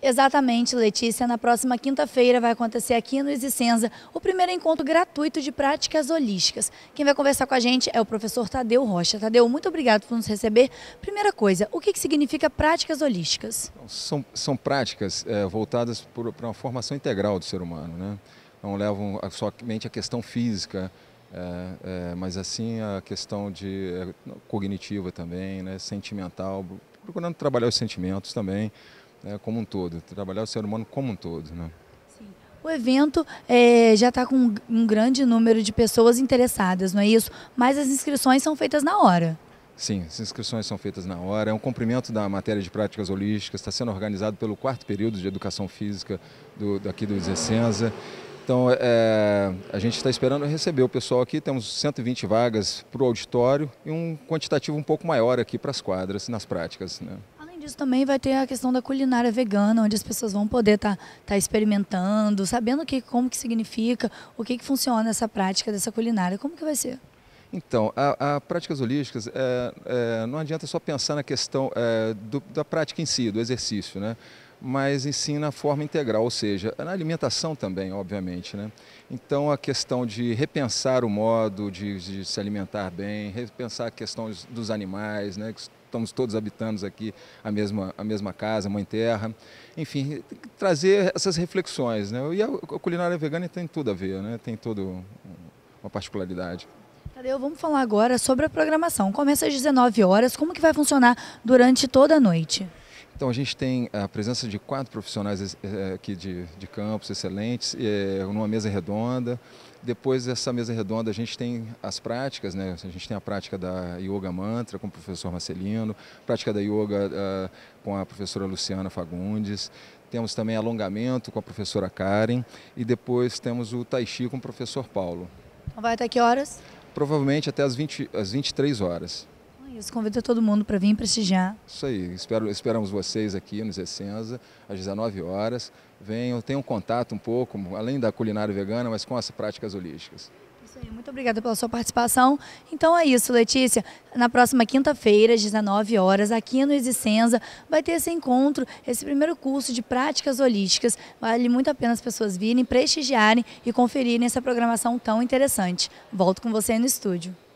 Exatamente, Letícia. Na próxima quinta-feira vai acontecer aqui no Exicenza o primeiro encontro gratuito de práticas holísticas. Quem vai conversar com a gente é o professor Tadeu Rocha. Tadeu, muito obrigado por nos receber. Primeira coisa, o que, que significa práticas holísticas? Então, são, são práticas é, voltadas para uma formação integral do ser humano, né? Não levam somente a questão física, é, é, mas assim a questão de é, cognitiva também, né? Sentimental, procurando trabalhar os sentimentos também, né, como um todo, trabalhar o ser humano como um todo. Né? O evento é, já está com um grande número de pessoas interessadas, não é isso? Mas as inscrições são feitas na hora. Sim, as inscrições são feitas na hora. É um cumprimento da matéria de práticas holísticas, está sendo organizado pelo quarto período de educação física do, daqui do Exercenza. Então, é, a gente está esperando receber o pessoal aqui. Temos 120 vagas para o auditório e um quantitativo um pouco maior aqui para as quadras, nas práticas. Né? também vai ter a questão da culinária vegana, onde as pessoas vão poder estar tá, tá experimentando, sabendo que, como que significa, o que, que funciona essa prática dessa culinária, como que vai ser? Então, a, a, práticas holísticas, é, é, não adianta só pensar na questão é, do, da prática em si, do exercício, né? mas ensina a forma integral, ou seja, na alimentação também, obviamente. Né? Então, a questão de repensar o modo de, de se alimentar bem, repensar a questão dos animais, né? estamos todos habitando aqui a mesma, a mesma casa, Mãe Terra. Enfim, trazer essas reflexões. Né? E a, a culinária vegana tem tudo a ver, né? tem toda uma particularidade. Tadeu, vamos falar agora sobre a programação. Começa às 19 horas, como que vai funcionar durante toda a noite? Então a gente tem a presença de quatro profissionais eh, eh, aqui de, de campos excelentes, é, numa mesa redonda. Depois dessa mesa redonda a gente tem as práticas, né? A gente tem a prática da Yoga Mantra com o professor Marcelino, prática da Yoga uh, com a professora Luciana Fagundes. Temos também alongamento com a professora Karen e depois temos o Tai Chi com o professor Paulo. Vai até que horas? Provavelmente até as 20, às 23 horas. Isso, convido todo mundo para vir prestigiar. Isso aí, espero, esperamos vocês aqui no Zecenza, às 19 horas. Venham, tenham contato um pouco, além da culinária vegana, mas com as práticas holísticas. Isso aí, muito obrigada pela sua participação. Então é isso, Letícia. Na próxima quinta-feira, às 19 horas, aqui no Existenza, vai ter esse encontro, esse primeiro curso de práticas holísticas. Vale muito a pena as pessoas virem, prestigiarem e conferirem essa programação tão interessante. Volto com você aí no estúdio.